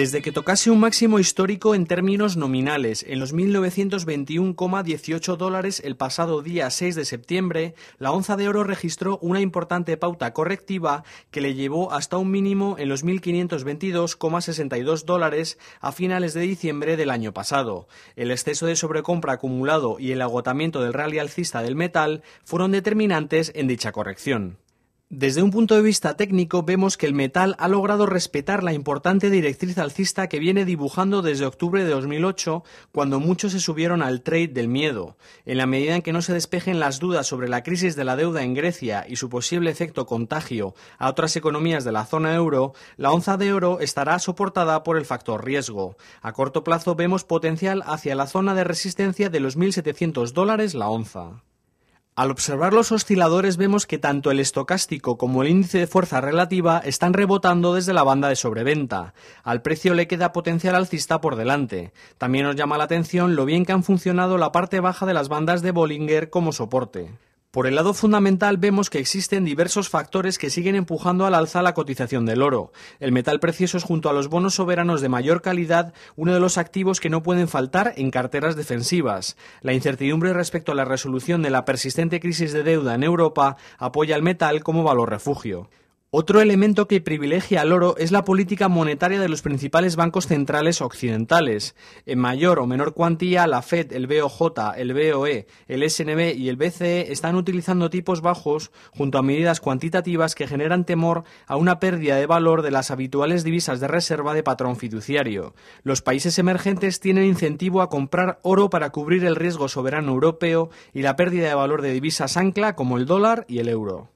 desde que tocase un máximo histórico en términos nominales, en los 1921,18 dólares el pasado día 6 de septiembre, la onza de oro registró una importante pauta correctiva que le llevó hasta un mínimo en los 1522,62 dólares a finales de diciembre del año pasado. El exceso de sobrecompra acumulado y el agotamiento del rally alcista del metal fueron determinantes en dicha corrección. Desde un punto de vista técnico vemos que el metal ha logrado respetar la importante directriz alcista que viene dibujando desde octubre de 2008, cuando muchos se subieron al trade del miedo. En la medida en que no se despejen las dudas sobre la crisis de la deuda en Grecia y su posible efecto contagio a otras economías de la zona euro, la onza de oro estará soportada por el factor riesgo. A corto plazo vemos potencial hacia la zona de resistencia de los 1.700 dólares la onza. Al observar los osciladores vemos que tanto el estocástico como el índice de fuerza relativa están rebotando desde la banda de sobreventa. Al precio le queda potencial alcista por delante. También nos llama la atención lo bien que han funcionado la parte baja de las bandas de Bollinger como soporte. Por el lado fundamental vemos que existen diversos factores que siguen empujando al alza la cotización del oro. El metal precioso es junto a los bonos soberanos de mayor calidad uno de los activos que no pueden faltar en carteras defensivas. La incertidumbre respecto a la resolución de la persistente crisis de deuda en Europa apoya al metal como valor refugio. Otro elemento que privilegia al oro es la política monetaria de los principales bancos centrales occidentales. En mayor o menor cuantía, la Fed, el BOJ, el BOE, el SNB y el BCE están utilizando tipos bajos junto a medidas cuantitativas que generan temor a una pérdida de valor de las habituales divisas de reserva de patrón fiduciario. Los países emergentes tienen incentivo a comprar oro para cubrir el riesgo soberano europeo y la pérdida de valor de divisas ancla como el dólar y el euro.